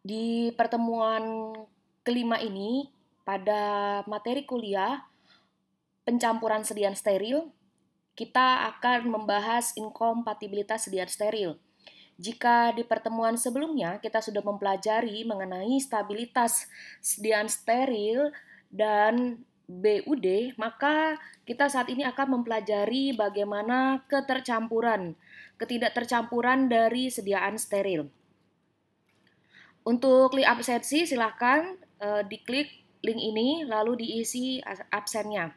Di pertemuan kelima ini, pada materi kuliah pencampuran sediaan steril, kita akan membahas inkompatibilitas sediaan steril. Jika di pertemuan sebelumnya kita sudah mempelajari mengenai stabilitas sediaan steril dan BUD, maka kita saat ini akan mempelajari bagaimana ketercampuran, ketidaktercampuran dari sediaan steril. Untuk link absensi silahkan uh, eh, diklik link ini lalu diisi absennya.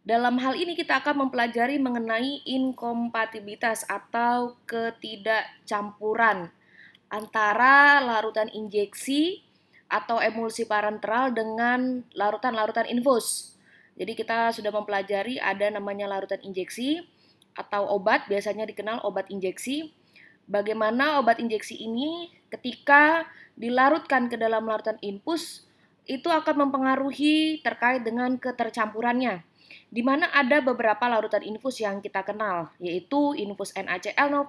Dalam hal ini kita akan mempelajari mengenai inkompatibilitas atau ketidakcampuran antara larutan injeksi atau emulsi parenteral dengan larutan-larutan infus. Jadi kita sudah mempelajari ada namanya larutan injeksi atau obat, biasanya dikenal obat injeksi. Bagaimana obat injeksi ini ketika dilarutkan ke dalam larutan infus itu akan mempengaruhi terkait dengan ketercampurannya. Di mana ada beberapa larutan infus yang kita kenal, yaitu infus NaCl 0,9%,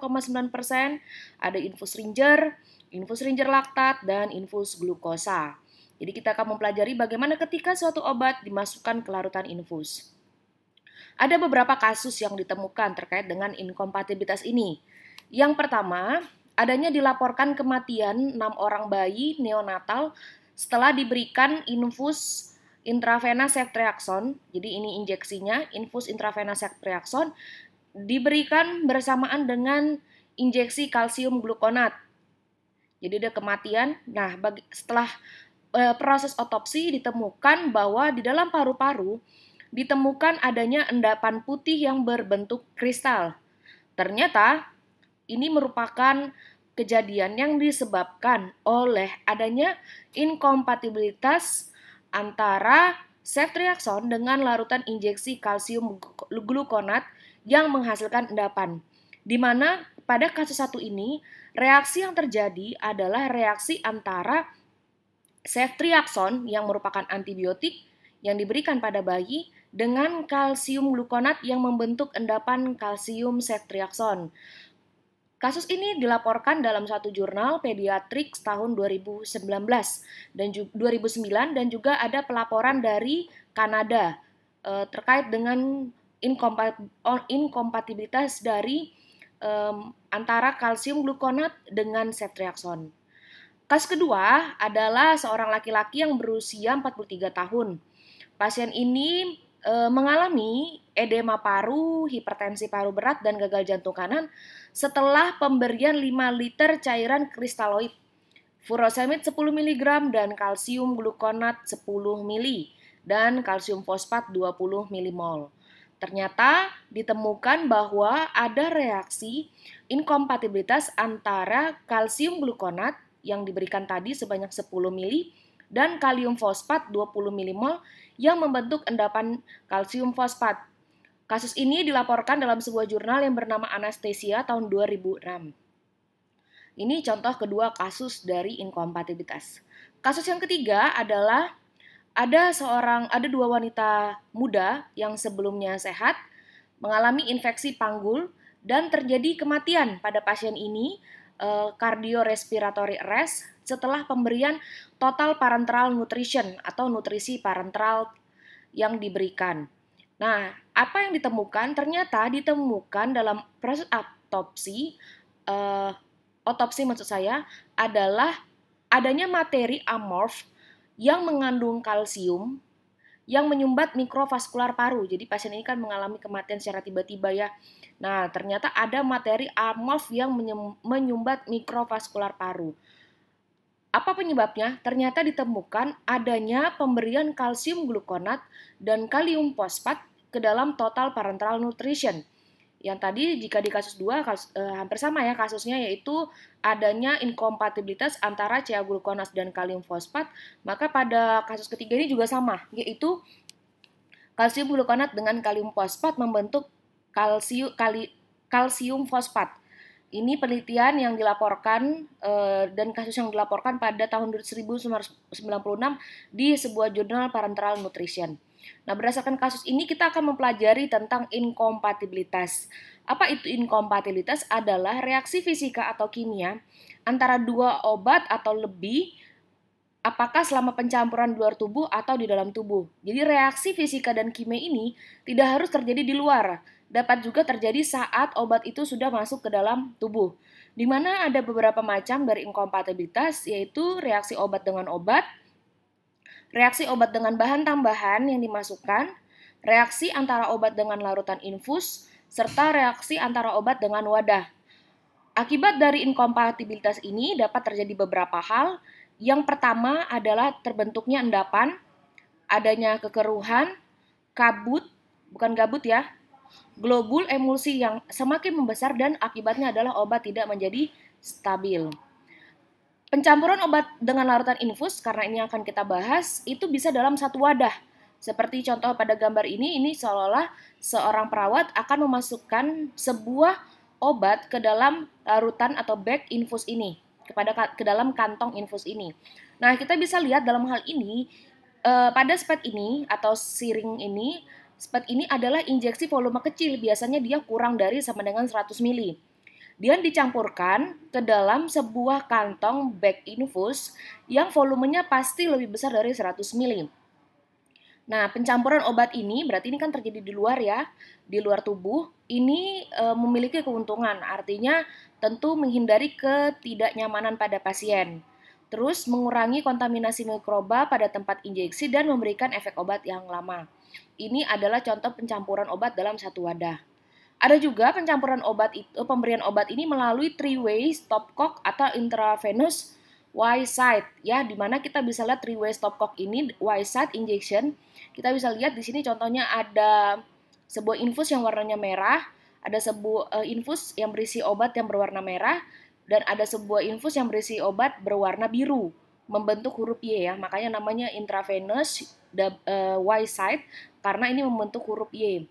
ada infus Ringer, infus Ringer laktat, dan infus glukosa. Jadi kita akan mempelajari bagaimana ketika suatu obat dimasukkan ke larutan infus. Ada beberapa kasus yang ditemukan terkait dengan inkompatibilitas ini. Yang pertama, adanya dilaporkan kematian 6 orang bayi neonatal setelah diberikan infus intravena ceftriaxone. Jadi ini injeksinya, infus intravena ceftriaxone diberikan bersamaan dengan injeksi kalsium glukonat. Jadi ada kematian. Nah, bagi, setelah e, proses otopsi ditemukan bahwa di dalam paru-paru ditemukan adanya endapan putih yang berbentuk kristal. Ternyata ini merupakan kejadian yang disebabkan oleh adanya inkompatibilitas antara ceftriaxone dengan larutan injeksi kalsium glukonat yang menghasilkan endapan. Di mana pada kasus satu ini, reaksi yang terjadi adalah reaksi antara ceftriaxone yang merupakan antibiotik yang diberikan pada bayi dengan kalsium glukonat yang membentuk endapan kalsium ceftriaxone. Kasus ini dilaporkan dalam satu jurnal pediatrik tahun 2019 dan 2009 dan juga ada pelaporan dari Kanada eh, terkait dengan inkompatibilitas dari antara kalsium gluconat dengan ceftriaxone. Kasus kedua adalah seorang laki-laki yang berusia 43 tahun. Pasien ini e, mengalami edema paru, hipertensi paru berat, dan gagal jantung kanan setelah pemberian 5 liter cairan kristaloid, furosemid 10 mg, dan kalsium glukonat 10 ml, dan kalsium fosfat 20 mmol. Ternyata ditemukan bahwa ada reaksi inkompatibilitas antara kalsium glukonat yang diberikan tadi sebanyak 10 mili dan kalium fosfat 20 mmol yang membentuk endapan kalsium fosfat. Kasus ini dilaporkan dalam sebuah jurnal yang bernama Anastasia tahun 2006. Ini contoh kedua kasus dari inkompatibilitas. Kasus yang ketiga adalah ada seorang ada dua wanita muda yang sebelumnya sehat mengalami infeksi panggul dan terjadi kematian pada pasien ini uh, eh, arrest setelah pemberian total parenteral nutrition atau nutrisi parenteral yang diberikan. Nah, apa yang ditemukan? Ternyata ditemukan dalam proses autopsi, uh, otopsi maksud saya, adalah adanya materi amorf yang mengandung kalsium yang menyumbat mikrovaskular paru. Jadi pasien ini kan mengalami kematian secara tiba-tiba ya. Nah, ternyata ada materi AMOF yang menyumbat mikrovaskular paru. Apa penyebabnya? Ternyata ditemukan adanya pemberian kalsium glukonat dan kalium fosfat ke dalam total parenteral nutrition. Yang tadi jika di kasus 2 kasus, eh, hampir sama ya kasusnya yaitu adanya inkompatibilitas antara CA glukonat dan kalium fosfat, maka pada kasus ketiga ini juga sama yaitu kalsium glukonat dengan kalium fosfat membentuk kalsium kali, kalsium fosfat. Ini penelitian yang dilaporkan eh, dan kasus yang dilaporkan pada tahun 1996 di sebuah jurnal Parenteral Nutrition. Nah, berdasarkan kasus ini kita akan mempelajari tentang inkompatibilitas. Apa itu inkompatibilitas? Adalah reaksi fisika atau kimia antara dua obat atau lebih apakah selama pencampuran di luar tubuh atau di dalam tubuh. Jadi reaksi fisika dan kimia ini tidak harus terjadi di luar, dapat juga terjadi saat obat itu sudah masuk ke dalam tubuh, di mana ada beberapa macam dari inkompatibilitas, yaitu reaksi obat dengan obat, reaksi obat dengan bahan tambahan yang dimasukkan, reaksi antara obat dengan larutan infus, serta reaksi antara obat dengan wadah. Akibat dari inkompatibilitas ini dapat terjadi beberapa hal. Yang pertama adalah terbentuknya endapan, adanya kekeruhan, kabut, bukan gabut ya, globul emulsi yang semakin membesar dan akibatnya adalah obat tidak menjadi stabil. Pencampuran obat dengan larutan infus, karena ini akan kita bahas, itu bisa dalam satu wadah. Seperti contoh pada gambar ini, ini seolah-olah seorang perawat akan memasukkan sebuah obat ke dalam larutan atau bag infus ini, kepada ke dalam kantong infus ini. Nah, kita bisa lihat dalam hal ini, eh, pada spet ini atau siring ini, SPED ini adalah injeksi volume kecil, biasanya dia kurang dari sama dengan 100 ml. Dia dicampurkan ke dalam sebuah kantong bag infus yang volumenya pasti lebih besar dari 100 ml. Nah, pencampuran obat ini berarti ini kan terjadi di luar ya, di luar tubuh. Ini e, memiliki keuntungan, artinya tentu menghindari ketidaknyamanan pada pasien. Terus mengurangi kontaminasi mikroba pada tempat injeksi dan memberikan efek obat yang lama. Ini adalah contoh pencampuran obat dalam satu wadah. Ada juga pencampuran obat itu, eh, pemberian obat ini melalui three-way stopcock atau intravenous Y side ya, dimana kita bisa lihat three-way stopcock ini Y side injection. Kita bisa lihat di sini contohnya ada sebuah infus yang warnanya merah, ada sebuah eh, infus yang berisi obat yang berwarna merah, dan ada sebuah infus yang berisi obat berwarna biru membentuk huruf Y ya. Makanya namanya intravenous uh, Y side karena ini membentuk huruf Y.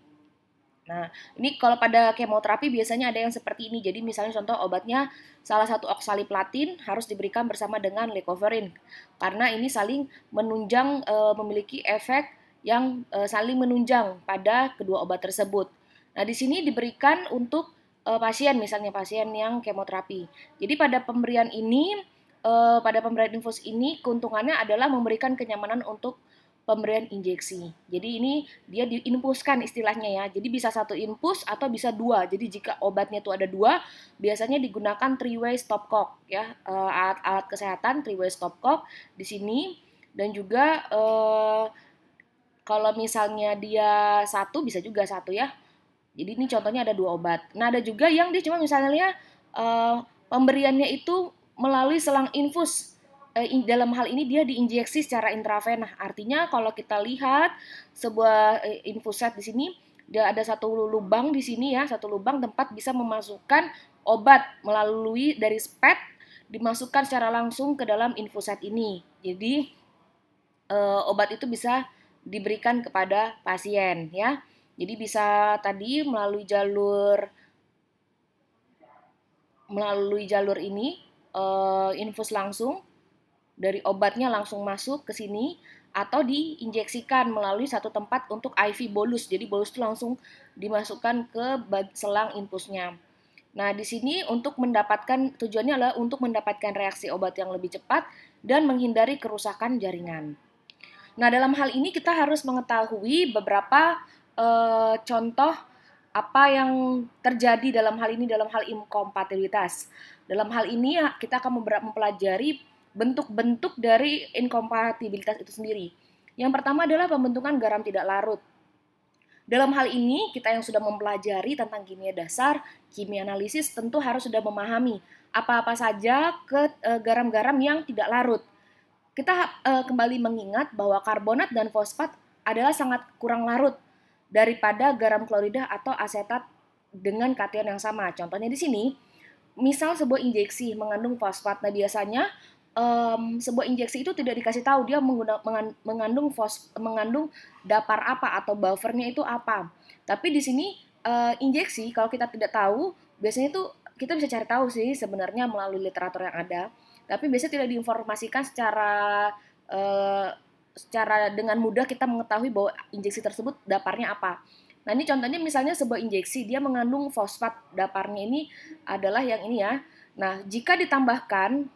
Nah, ini kalau pada kemoterapi biasanya ada yang seperti ini. Jadi misalnya contoh obatnya salah satu oksaliplatin harus diberikan bersama dengan lecoverin karena ini saling menunjang e, memiliki efek yang e, saling menunjang pada kedua obat tersebut. Nah, di sini diberikan untuk e, pasien misalnya pasien yang kemoterapi. Jadi pada pemberian ini e, pada pemberian infus ini keuntungannya adalah memberikan kenyamanan untuk pemberian injeksi. Jadi ini dia diinfuskan istilahnya ya. Jadi bisa satu infus atau bisa dua. Jadi jika obatnya itu ada dua, biasanya digunakan three-way stopcock ya alat-alat eh, kesehatan three-way stopcock di sini dan juga eh, kalau misalnya dia satu bisa juga satu ya. Jadi ini contohnya ada dua obat. Nah ada juga yang dia cuma misalnya eh, pemberiannya itu melalui selang infus Eh, dalam hal ini dia diinjeksi secara intravena. Nah, artinya kalau kita lihat sebuah eh, infuset di sini dia ada satu lubang di sini ya, satu lubang tempat bisa memasukkan obat melalui dari spet dimasukkan secara langsung ke dalam infuset ini. Jadi eh, obat itu bisa diberikan kepada pasien ya. Jadi bisa tadi melalui jalur melalui jalur ini eh, infus langsung dari obatnya langsung masuk ke sini atau diinjeksikan melalui satu tempat untuk IV bolus. Jadi bolus itu langsung dimasukkan ke selang infusnya. Nah, di sini untuk mendapatkan tujuannya adalah untuk mendapatkan reaksi obat yang lebih cepat dan menghindari kerusakan jaringan. Nah, dalam hal ini kita harus mengetahui beberapa e, contoh apa yang terjadi dalam hal ini dalam hal inkompatibilitas. Dalam hal ini ya, kita akan mempelajari bentuk-bentuk dari inkompatibilitas itu sendiri. Yang pertama adalah pembentukan garam tidak larut. Dalam hal ini, kita yang sudah mempelajari tentang kimia dasar, kimia analisis tentu harus sudah memahami apa-apa saja ke e, garam-garam yang tidak larut. Kita e, kembali mengingat bahwa karbonat dan fosfat adalah sangat kurang larut daripada garam klorida atau asetat dengan kation yang sama. Contohnya di sini, misal sebuah injeksi mengandung fosfat. Nah, biasanya um, sebuah injeksi itu tidak dikasih tahu dia mengandung fos, mengandung dapar apa atau buffernya itu apa. Tapi di sini uh, injeksi kalau kita tidak tahu biasanya itu kita bisa cari tahu sih sebenarnya melalui literatur yang ada. Tapi biasanya tidak diinformasikan secara uh, secara dengan mudah kita mengetahui bahwa injeksi tersebut daparnya apa. Nah ini contohnya misalnya sebuah injeksi dia mengandung fosfat daparnya ini adalah yang ini ya. Nah jika ditambahkan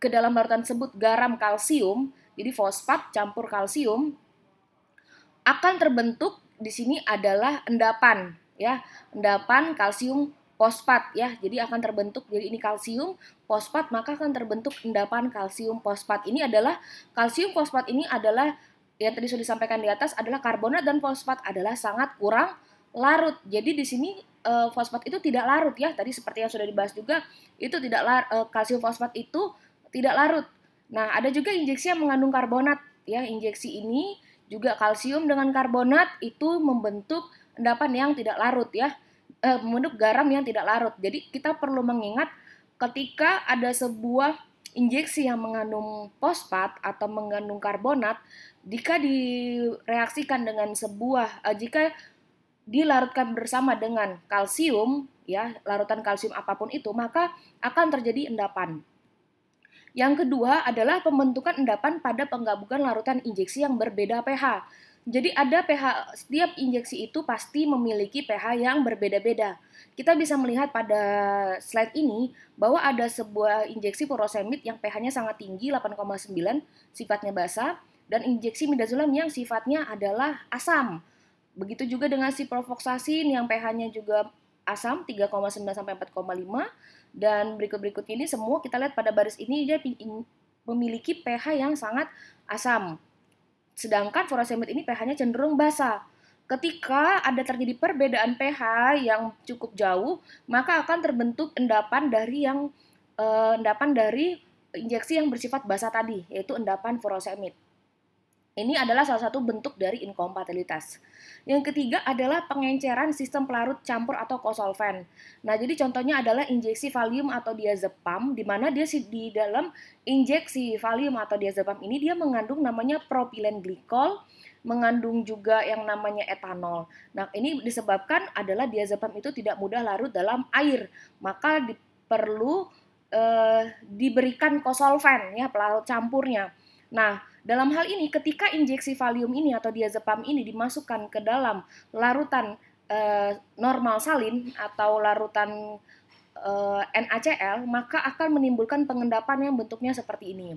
ke dalam larutan tersebut garam kalsium, jadi fosfat campur kalsium akan terbentuk di sini adalah endapan ya, endapan kalsium fosfat ya. Jadi akan terbentuk jadi ini kalsium fosfat maka akan terbentuk endapan kalsium fosfat. Ini adalah kalsium fosfat ini adalah yang tadi sudah disampaikan di atas adalah karbonat dan fosfat adalah sangat kurang larut. Jadi di sini e, fosfat itu tidak larut ya. Tadi seperti yang sudah dibahas juga itu tidak lar, e, kalsium fosfat itu tidak larut. Nah, ada juga injeksi yang mengandung karbonat. Ya, injeksi ini juga kalsium dengan karbonat itu membentuk endapan yang tidak larut ya, eh, membentuk garam yang tidak larut. Jadi kita perlu mengingat ketika ada sebuah injeksi yang mengandung fosfat atau mengandung karbonat jika direaksikan dengan sebuah eh, jika dilarutkan bersama dengan kalsium ya larutan kalsium apapun itu maka akan terjadi endapan yang kedua adalah pembentukan endapan pada penggabungan larutan injeksi yang berbeda pH. Jadi ada pH setiap injeksi itu pasti memiliki pH yang berbeda-beda. Kita bisa melihat pada slide ini bahwa ada sebuah injeksi furosemid yang pH-nya sangat tinggi 8,9 sifatnya basa dan injeksi midazolam yang sifatnya adalah asam. Begitu juga dengan si provoksasin yang pH-nya juga asam 3,9 sampai 4,5 dan berikut-berikut ini semua kita lihat pada baris ini dia memiliki pH yang sangat asam. Sedangkan furosemid ini pH-nya cenderung basa. Ketika ada terjadi perbedaan pH yang cukup jauh, maka akan terbentuk endapan dari yang eh, endapan dari injeksi yang bersifat basa tadi, yaitu endapan furosemid. Ini adalah salah satu bentuk dari inkompatibilitas. Yang ketiga adalah pengenceran sistem pelarut campur atau kosolven. Nah, jadi contohnya adalah injeksi valium atau diazepam, di mana dia di dalam injeksi valium atau diazepam ini dia mengandung namanya propilen glikol, mengandung juga yang namanya etanol. Nah, ini disebabkan adalah diazepam itu tidak mudah larut dalam air, maka perlu eh, diberikan kosolven ya pelarut campurnya. Nah, dalam hal ini, ketika injeksi valium ini atau diazepam ini dimasukkan ke dalam larutan e, normal salin atau larutan e, eh, NaCl, maka akan menimbulkan pengendapan yang bentuknya seperti ini.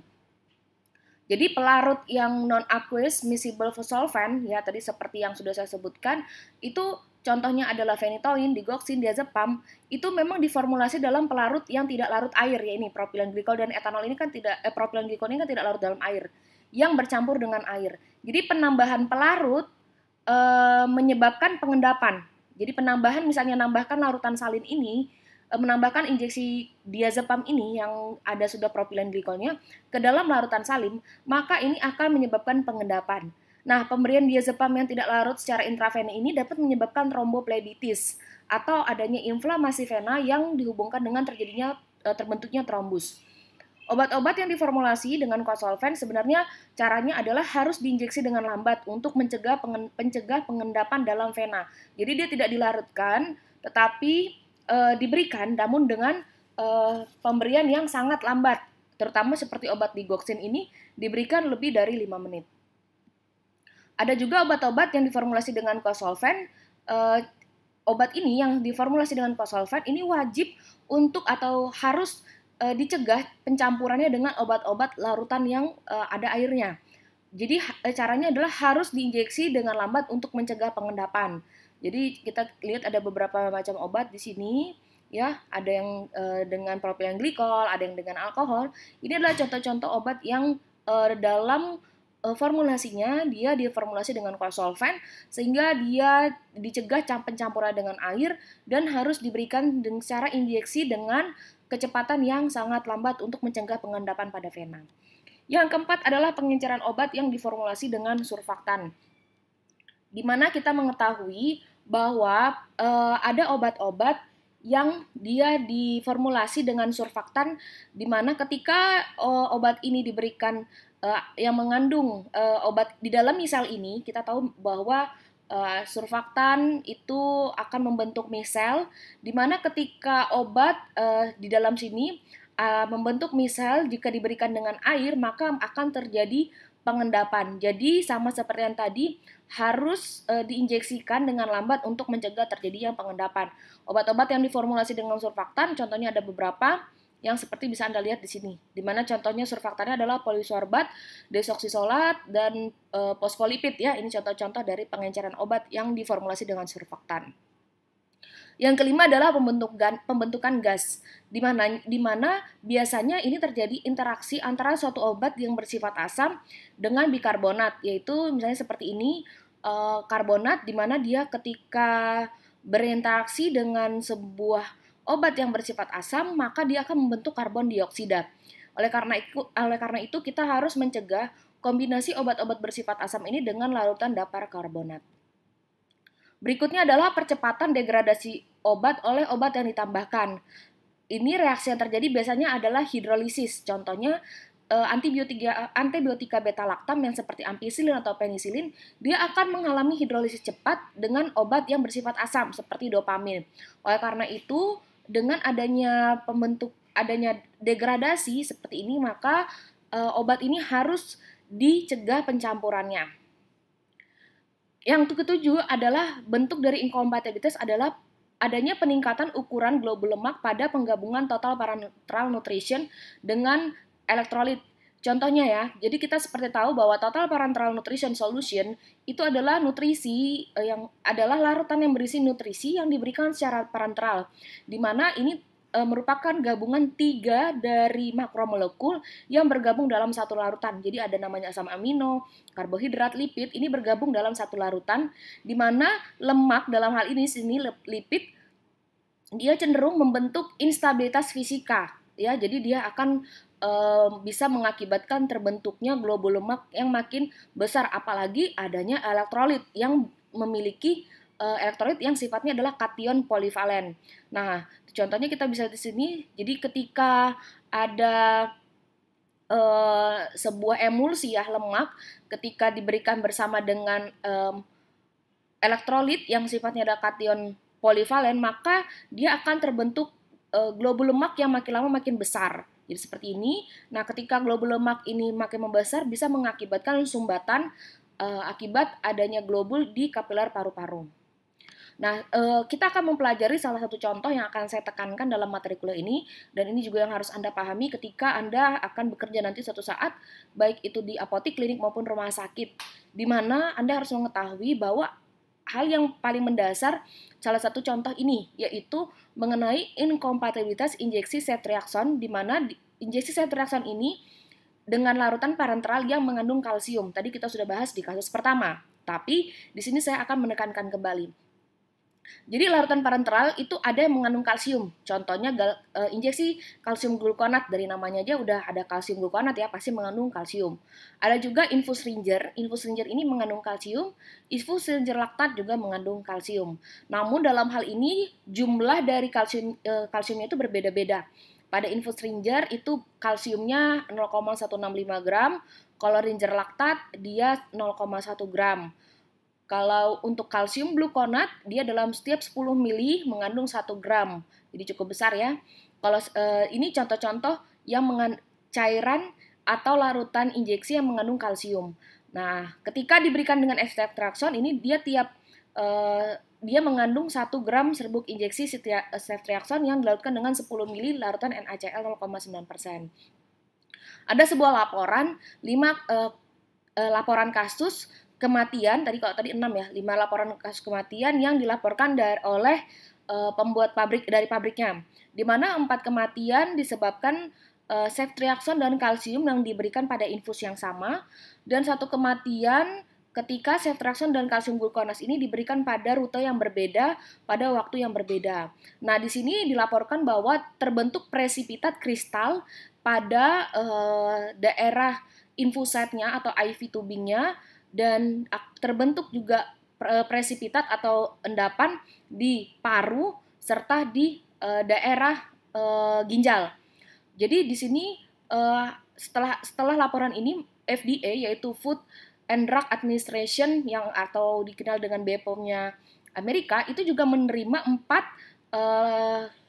Jadi pelarut yang non aqueous miscible solvent ya tadi seperti yang sudah saya sebutkan itu contohnya adalah fenitoin, digoxin, diazepam itu memang diformulasi dalam pelarut yang tidak larut air ya ini propilen glikol dan etanol ini kan tidak eh, propilen glikol ini kan tidak larut dalam air yang bercampur dengan air. Jadi penambahan pelarut e, menyebabkan pengendapan. Jadi penambahan misalnya nambahkan larutan salin ini, e, menambahkan injeksi diazepam ini yang ada sudah propilen glikolnya ke dalam larutan salin, maka ini akan menyebabkan pengendapan. Nah, pemberian diazepam yang tidak larut secara intravena ini dapat menyebabkan tromboplebitis atau adanya inflamasi vena yang dihubungkan dengan terjadinya eh, terbentuknya trombus. Obat-obat yang diformulasi dengan kosolven sebenarnya caranya adalah harus diinjeksi dengan lambat untuk mencegah pengen, pencegah pengendapan dalam vena. Jadi dia tidak dilarutkan, tetapi e, diberikan namun dengan e, pemberian yang sangat lambat. Terutama seperti obat digoxin ini diberikan lebih dari 5 menit. Ada juga obat-obat yang diformulasi dengan kosolven. e, eh, obat ini yang diformulasi dengan kosolven ini wajib untuk atau harus uh, dicegah pencampurannya dengan obat-obat larutan yang uh, ada airnya. Jadi eh, caranya adalah harus diinjeksi dengan lambat untuk mencegah pengendapan. Jadi kita lihat ada beberapa macam obat di sini ya, ada yang e, dengan propilen glikol, ada yang dengan alkohol. Ini adalah contoh-contoh obat yang e, dalam formulasinya dia diformulasi dengan konsolven sehingga dia dicegah campur pencampuran dengan air dan harus diberikan secara injeksi dengan kecepatan yang sangat lambat untuk mencegah pengendapan pada vena. Yang keempat adalah pengenceran obat yang diformulasi dengan surfaktan, di mana kita mengetahui bahwa e, ada obat-obat yang dia diformulasi dengan surfaktan, di mana ketika e, obat ini diberikan eh, yang mengandung e, obat di dalam misal ini, kita tahu bahwa Eh, surfaktan itu akan membentuk misel, di mana ketika obat uh, di dalam sini uh, membentuk misel jika diberikan dengan air maka akan terjadi pengendapan. Jadi sama seperti yang tadi harus e, diinjeksikan dengan lambat untuk mencegah terjadinya pengendapan. Obat-obat yang diformulasi dengan surfaktan contohnya ada beberapa yang seperti bisa Anda lihat di sini, di mana contohnya surfaktannya adalah polisorbat, desoksisolat, dan e, eh, poskolipid ya. Ini contoh-contoh dari pengenceran obat yang diformulasi dengan surfaktan. Yang kelima adalah pembentukan pembentukan gas, di mana di mana biasanya ini terjadi interaksi antara suatu obat yang bersifat asam dengan bikarbonat, yaitu misalnya seperti ini e, karbonat di mana dia ketika berinteraksi dengan sebuah obat yang bersifat asam, maka dia akan membentuk karbon dioksida. Oleh karena itu, oleh karena itu kita harus mencegah kombinasi obat-obat bersifat asam ini dengan larutan dapar karbonat. Berikutnya adalah percepatan degradasi obat oleh obat yang ditambahkan. Ini reaksi yang terjadi biasanya adalah hidrolisis. Contohnya eh, antibiotika antibiotika beta laktam yang seperti ampicillin atau penisilin, dia akan mengalami hidrolisis cepat dengan obat yang bersifat asam seperti dopamin. Oleh karena itu, dengan adanya pembentuk adanya degradasi seperti ini maka e, obat ini harus dicegah pencampurannya. Yang ketujuh adalah bentuk dari inkompatibilitas adalah adanya peningkatan ukuran globul lemak pada penggabungan total parenteral nutrition dengan elektrolit Contohnya ya, jadi kita seperti tahu bahwa Total Parenteral Nutrition Solution itu adalah nutrisi eh, yang adalah larutan yang berisi nutrisi yang diberikan secara parenteral, di mana ini eh, merupakan gabungan tiga dari makromolekul yang bergabung dalam satu larutan. Jadi ada namanya asam amino, karbohidrat, lipid, ini bergabung dalam satu larutan, di mana lemak dalam hal ini sini lipid dia cenderung membentuk instabilitas fisika ya jadi dia akan bisa mengakibatkan terbentuknya globul lemak yang makin besar apalagi adanya elektrolit yang memiliki eh, elektrolit yang sifatnya adalah kation polivalen. Nah, contohnya kita bisa di sini. Jadi ketika ada e, sebuah emulsi ya lemak ketika diberikan bersama dengan e, elektrolit yang sifatnya adalah kation polivalen, maka dia akan terbentuk e, eh, globul lemak yang makin lama makin besar. Jadi seperti ini. Nah, ketika globul lemak ini makin membesar bisa mengakibatkan sumbatan uh, akibat adanya globul di kapiler paru-paru. Nah, uh, kita akan mempelajari salah satu contoh yang akan saya tekankan dalam materi kuliah ini dan ini juga yang harus Anda pahami ketika Anda akan bekerja nanti suatu saat baik itu di apotik, klinik maupun rumah sakit di mana Anda harus mengetahui bahwa hal yang paling mendasar salah satu contoh ini yaitu mengenai inkompatibilitas injeksi ceftriaxone di mana injeksi ceftriaxone ini dengan larutan parenteral yang mengandung kalsium. Tadi kita sudah bahas di kasus pertama, tapi di sini saya akan menekankan kembali jadi larutan parenteral itu ada yang mengandung kalsium. Contohnya gal, e, injeksi kalsium glukonat dari namanya aja udah ada kalsium glukonat ya, pasti mengandung kalsium. Ada juga infus ringer. Infus ringer ini mengandung kalsium, infus ringer laktat juga mengandung kalsium. Namun dalam hal ini jumlah dari kalsium e, kalsiumnya itu berbeda-beda. Pada infus ringer itu kalsiumnya 0,165 gram, kalau ringer laktat dia 0,1 gram. Kalau untuk kalsium glukonat, dia dalam setiap 10 mili mengandung 1 gram. Jadi cukup besar ya. Kalau eh, ini contoh-contoh yang cairan atau larutan injeksi yang mengandung kalsium. Nah, ketika diberikan dengan ceftriaxone ini dia tiap eh, dia mengandung 1 gram serbuk injeksi setiap ceftriaxone yang dilarutkan dengan 10 mili larutan NaCl 0,9%. Ada sebuah laporan 5 eh, laporan kasus kematian tadi kalau tadi 6 ya 5 laporan kasus kematian yang dilaporkan dari, oleh e, pembuat pabrik dari pabriknya di mana 4 kematian disebabkan eh, e, ceftriaxone dan kalsium yang diberikan pada infus yang sama dan satu kematian ketika ceftriaxone dan kalsium glukonat ini diberikan pada rute yang berbeda pada waktu yang berbeda. Nah, di sini dilaporkan bahwa terbentuk presipitat kristal pada e, daerah infusatnya atau IV tubingnya dan terbentuk juga eh, presipitat atau endapan di paru serta di eh, daerah eh, ginjal. Jadi di sini setelah setelah laporan ini FDA yaitu Food and Drug Administration yang atau dikenal dengan BPOM-nya Amerika itu juga menerima empat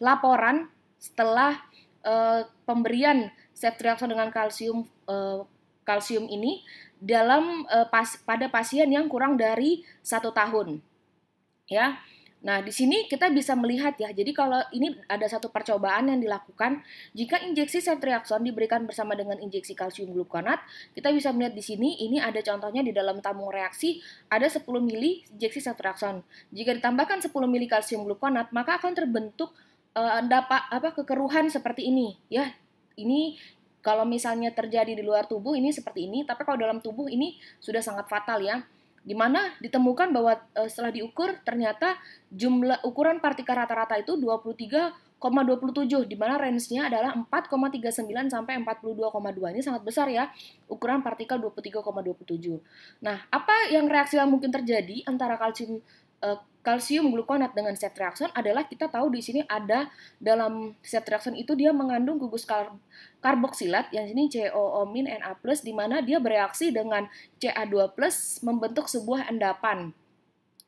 laporan setelah pemberian ceftriaxone dengan kalsium kalsium ini dalam uh, pas, pada pasien yang kurang dari satu tahun. Ya, Nah, di sini kita bisa melihat ya, jadi kalau ini ada satu percobaan yang dilakukan, jika injeksi ceftriaxone diberikan bersama dengan injeksi kalsium glukonat, kita bisa melihat di sini, ini ada contohnya di dalam tabung reaksi, ada 10 mili injeksi ceftriaxone. Jika ditambahkan 10 mili kalsium glukonat, maka akan terbentuk eh, dapat apa kekeruhan seperti ini ya. Ini kalau misalnya terjadi di luar tubuh ini seperti ini, tapi kalau dalam tubuh ini sudah sangat fatal ya. Dimana ditemukan bahwa e, setelah diukur ternyata jumlah ukuran partikel rata-rata itu 23,27 di mana range-nya adalah 4,39 sampai 42,2. Ini sangat besar ya ukuran partikel 23,27. Nah, apa yang reaksi yang mungkin terjadi antara kalsium Eh, kalsium glukonat dengan set adalah kita tahu di sini ada dalam set itu dia mengandung gugus kar karboksilat yang sini COO min Na+ di mana dia bereaksi dengan Ca2+ membentuk sebuah endapan.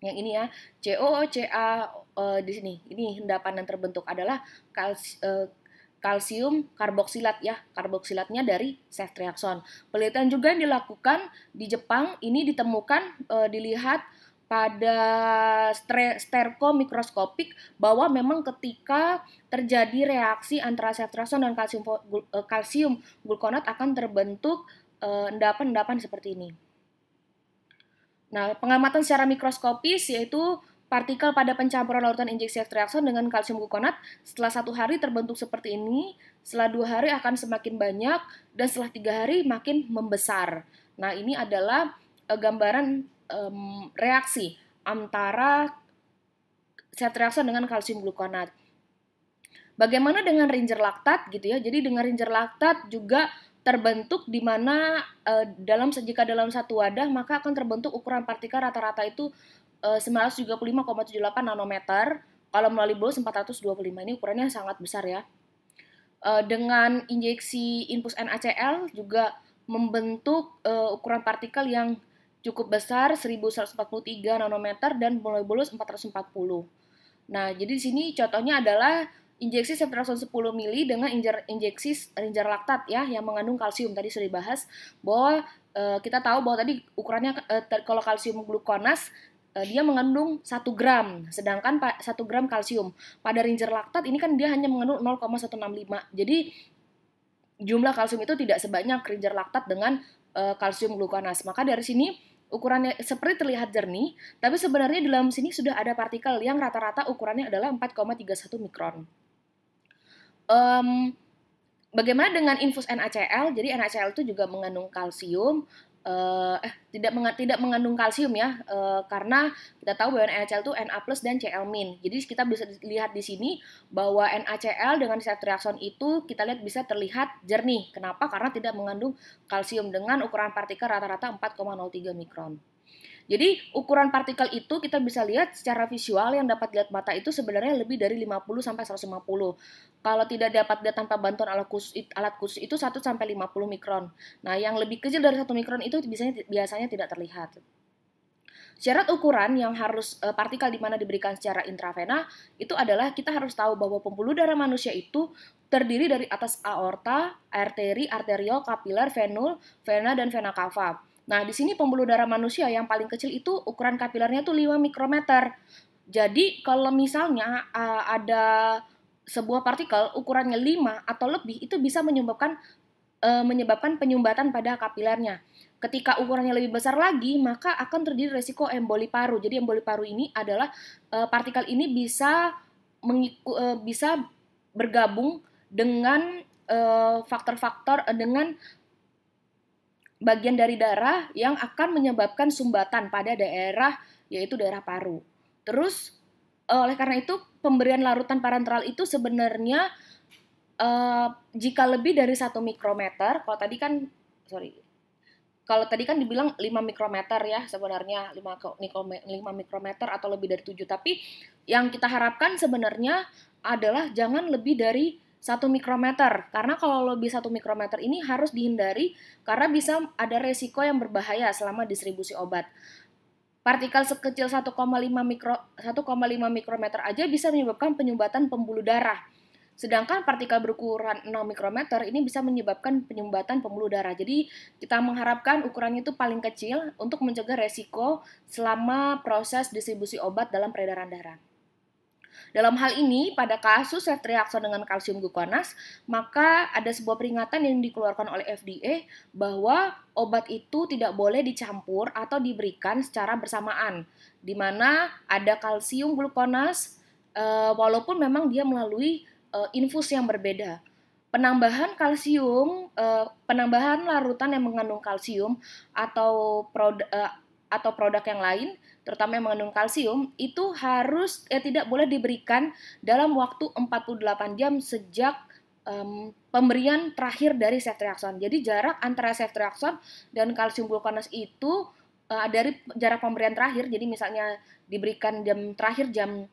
Yang ini ya, COO Ca uh, eh, di sini. Ini endapan yang terbentuk adalah kals uh, kalsium karboksilat ya, karboksilatnya dari set reakson. Penelitian juga yang dilakukan di Jepang ini ditemukan e, dilihat pada sterko mikroskopik bahwa memang ketika terjadi reaksi antara ceftriaxone dan kalsium eh, kalsium gulkonat akan terbentuk eh, endapan-endapan seperti ini. Nah, pengamatan secara mikroskopis yaitu partikel pada pencampuran larutan injeksi ekstraction dengan kalsium gulkonat setelah satu hari terbentuk seperti ini, setelah dua hari akan semakin banyak, dan setelah tiga hari makin membesar. Nah, ini adalah eh, gambaran um, reaksi antara zat reaksi dengan kalsium glukonat. Bagaimana dengan ringer laktat gitu ya? Jadi dengan ringer laktat juga terbentuk di mana e, dalam jika dalam satu wadah maka akan terbentuk ukuran partikel rata-rata itu e, 935,78 nanometer. Kalau melalui bolus 425 ini ukurannya sangat besar ya. E, dengan injeksi infus NaCl juga membentuk e, ukuran partikel yang cukup besar 1143 nanometer dan mulai bolus 440. Nah, jadi di sini contohnya adalah injeksi ceftriaxone 10 mili dengan injer, injeksi rinjer laktat ya yang mengandung kalsium tadi sudah dibahas bahwa e, kita tahu bahwa tadi ukurannya e, ter, kalau kalsium glukonas e, dia mengandung 1 gram sedangkan 1 gram kalsium pada rinjer laktat ini kan dia hanya mengandung 0,165 jadi jumlah kalsium itu tidak sebanyak rinjer laktat dengan e, kalsium glukonas maka dari sini ukurannya seperti terlihat jernih, tapi sebenarnya di dalam sini sudah ada partikel yang rata-rata ukurannya adalah 4,31 mikron. Um, bagaimana dengan infus NaCl? Jadi NaCl itu juga mengandung kalsium, Eh, eh tidak meng tidak mengandung kalsium ya eh, karena kita tahu bahwa NaCl itu Na+ dan Cl-. Jadi kita bisa lihat di sini bahwa NaCl dengan set reaction itu kita lihat bisa terlihat jernih. Kenapa? Karena tidak mengandung kalsium dengan ukuran partikel rata-rata 4,03 mikron. Jadi ukuran partikel itu kita bisa lihat secara visual yang dapat dilihat mata itu sebenarnya lebih dari 50 sampai 150. Kalau tidak dapat dilihat tanpa bantuan alat khusus, alat khusus itu 1 sampai 50 mikron. Nah, yang lebih kecil dari 1 mikron itu biasanya biasanya tidak terlihat. Syarat ukuran yang harus e, partikel di mana diberikan secara intravena itu adalah kita harus tahu bahwa pembuluh darah manusia itu terdiri dari atas aorta, arteri, arteriol, kapiler, venul, vena dan vena cava. Nah, di sini pembuluh darah manusia yang paling kecil itu ukuran kapilernya itu 5 mikrometer. Jadi, kalau misalnya uh, ada sebuah partikel ukurannya 5 atau lebih itu bisa menyebabkan uh, menyebabkan penyumbatan pada kapilernya. Ketika ukurannya lebih besar lagi, maka akan terjadi resiko emboli paru. Jadi emboli paru ini adalah uh, partikel ini bisa mengiku, uh, bisa bergabung dengan faktor-faktor uh, dengan bagian dari darah yang akan menyebabkan sumbatan pada daerah yaitu daerah paru. Terus eh, oleh karena itu pemberian larutan parenteral itu sebenarnya uh, jika lebih dari satu mikrometer, kalau tadi kan sorry, kalau tadi kan dibilang 5 mikrometer ya sebenarnya 5, 5 mikrometer atau lebih dari 7 tapi yang kita harapkan sebenarnya adalah jangan lebih dari satu mikrometer karena kalau lebih satu mikrometer ini harus dihindari karena bisa ada resiko yang berbahaya selama distribusi obat. Partikel sekecil 1,5 mikro 1,5 mikrometer aja bisa menyebabkan penyumbatan pembuluh darah. Sedangkan partikel berukuran 0 mikrometer ini bisa menyebabkan penyumbatan pembuluh darah. Jadi kita mengharapkan ukurannya itu paling kecil untuk mencegah resiko selama proses distribusi obat dalam peredaran darah. Dalam hal ini, pada kasus reaksi dengan kalsium glukonas, maka ada sebuah peringatan yang dikeluarkan oleh FDA bahwa obat itu tidak boleh dicampur atau diberikan secara bersamaan, di mana ada kalsium glukonas eh, walaupun memang dia melalui eh, infus yang berbeda. Penambahan kalsium, eh, penambahan larutan yang mengandung kalsium atau atau produk yang lain, terutama yang mengandung kalsium, itu harus ya tidak boleh diberikan dalam waktu 48 jam sejak um, pemberian terakhir dari ceftriaxone. Jadi jarak antara ceftriaxone dan kalsium glukonat itu uh, eh, dari jarak pemberian terakhir, jadi misalnya diberikan jam terakhir jam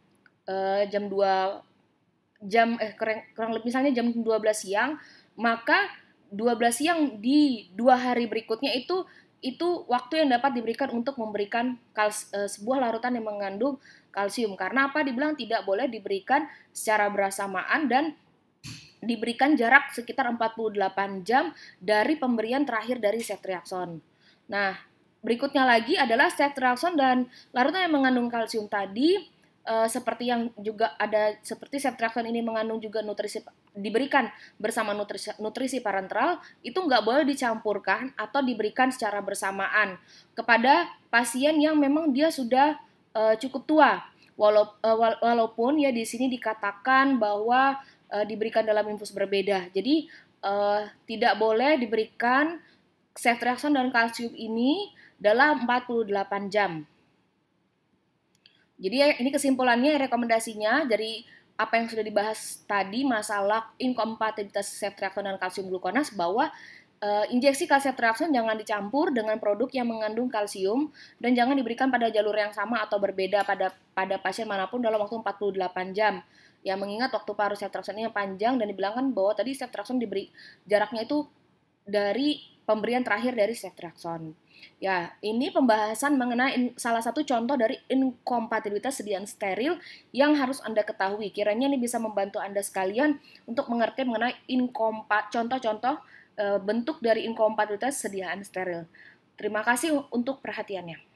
uh, jam 2 jam eh kurang, kurang lebih misalnya jam 12 siang, maka 12 siang di dua hari berikutnya itu itu waktu yang dapat diberikan untuk memberikan kals, e, sebuah larutan yang mengandung kalsium. Karena apa? Dibilang tidak boleh diberikan secara bersamaan dan diberikan jarak sekitar 48 jam dari pemberian terakhir dari ceftriaxone. Nah, berikutnya lagi adalah ceftriaxone dan larutan yang mengandung kalsium tadi e, seperti yang juga ada seperti ceftriaxone ini mengandung juga nutrisi diberikan bersama nutrisi, nutrisi parenteral itu nggak boleh dicampurkan atau diberikan secara bersamaan kepada pasien yang memang dia sudah uh, cukup tua. Eh, walaupun ya di sini dikatakan bahwa uh, diberikan dalam infus berbeda. Jadi uh, tidak boleh diberikan ceftriaxone dan kalsium ini dalam 48 jam. Jadi ya, ini kesimpulannya rekomendasinya dari apa yang sudah dibahas tadi masalah inkompatibilitas ceftriaxone dan kalsium glukonat bahwa uh, injeksi kalsium jangan dicampur dengan produk yang mengandung kalsium dan jangan diberikan pada jalur yang sama atau berbeda pada pada pasien manapun dalam waktu 48 jam. Ya mengingat waktu paru ceftriaxone yang panjang dan dibilangkan bahwa tadi ceftriaxone diberi jaraknya itu dari pemberian terakhir dari Ceftriaxone. Ya, ini pembahasan mengenai in, salah satu contoh dari inkompatibilitas sediaan steril yang harus Anda ketahui. Kiranya ini bisa membantu Anda sekalian untuk mengerti mengenai inkompat contoh-contoh e, bentuk dari inkompatibilitas sediaan steril. Terima kasih untuk perhatiannya.